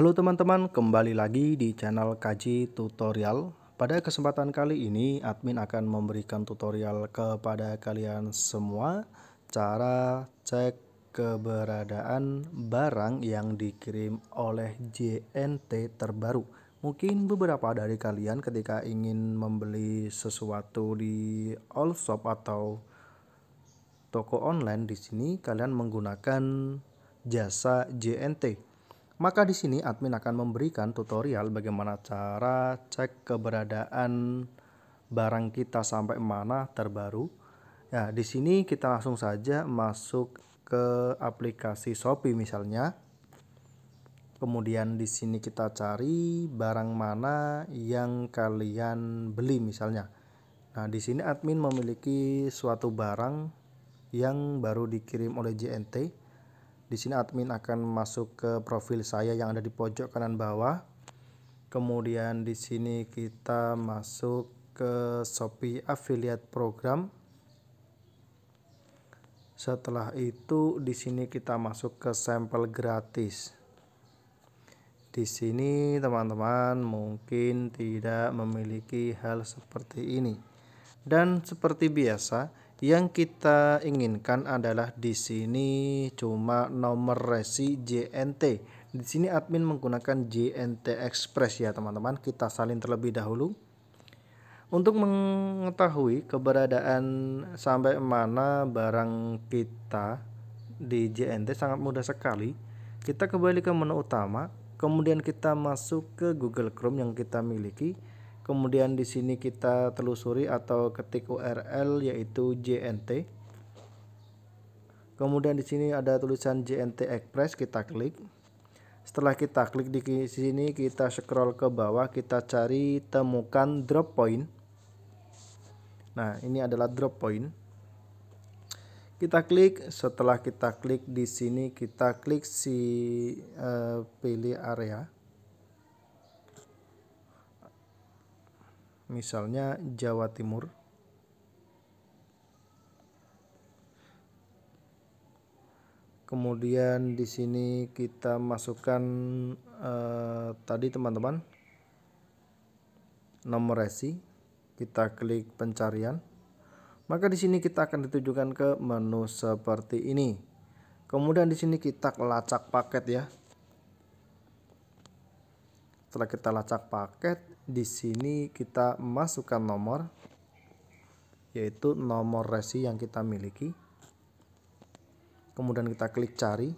Halo teman-teman, kembali lagi di channel Kaji Tutorial. Pada kesempatan kali ini, admin akan memberikan tutorial kepada kalian semua cara cek keberadaan barang yang dikirim oleh JNT terbaru. Mungkin beberapa dari kalian ketika ingin membeli sesuatu di all shop atau toko online di sini kalian menggunakan jasa JNT maka di sini admin akan memberikan tutorial bagaimana cara cek keberadaan barang kita sampai mana terbaru. Ya, di sini kita langsung saja masuk ke aplikasi Shopee misalnya. Kemudian di sini kita cari barang mana yang kalian beli misalnya. Nah, di sini admin memiliki suatu barang yang baru dikirim oleh JNT di sini admin akan masuk ke profil saya yang ada di pojok kanan bawah. Kemudian di sini kita masuk ke Shopee Affiliate Program. Setelah itu di sini kita masuk ke sampel gratis. Di sini teman-teman mungkin tidak memiliki hal seperti ini. Dan seperti biasa, yang kita inginkan adalah di sini cuma nomor resi JNT. Di sini admin menggunakan JNT Express ya teman-teman. Kita salin terlebih dahulu. Untuk mengetahui keberadaan sampai mana barang kita di JNT sangat mudah sekali. Kita kembali ke menu utama, kemudian kita masuk ke Google Chrome yang kita miliki kemudian di sini kita telusuri atau ketik URL yaitu JNT kemudian di sini ada tulisan JNT Express kita klik setelah kita klik di sini kita scroll ke bawah kita cari temukan drop point nah ini adalah drop point kita klik setelah kita klik di sini kita klik si uh, pilih area misalnya Jawa Timur. Kemudian di sini kita masukkan eh, tadi teman-teman nomor resi, kita klik pencarian. Maka di sini kita akan ditujukan ke menu seperti ini. Kemudian di sini kita lacak paket ya. Setelah kita lacak paket, di sini kita masukkan nomor yaitu nomor resi yang kita miliki. Kemudian kita klik cari.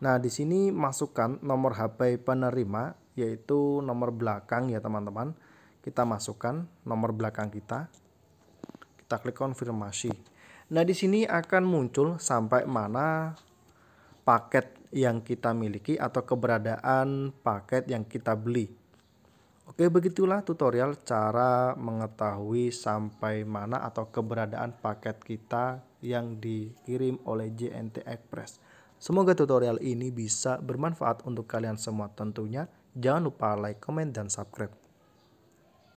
Nah, di sini masukkan nomor HP penerima yaitu nomor belakang ya teman-teman. Kita masukkan nomor belakang kita. Kita klik konfirmasi. Nah, di sini akan muncul sampai mana paket yang kita miliki atau keberadaan paket yang kita beli. Oke, begitulah tutorial cara mengetahui sampai mana atau keberadaan paket kita yang dikirim oleh JNT Express. Semoga tutorial ini bisa bermanfaat untuk kalian semua tentunya. Jangan lupa like, comment, dan subscribe.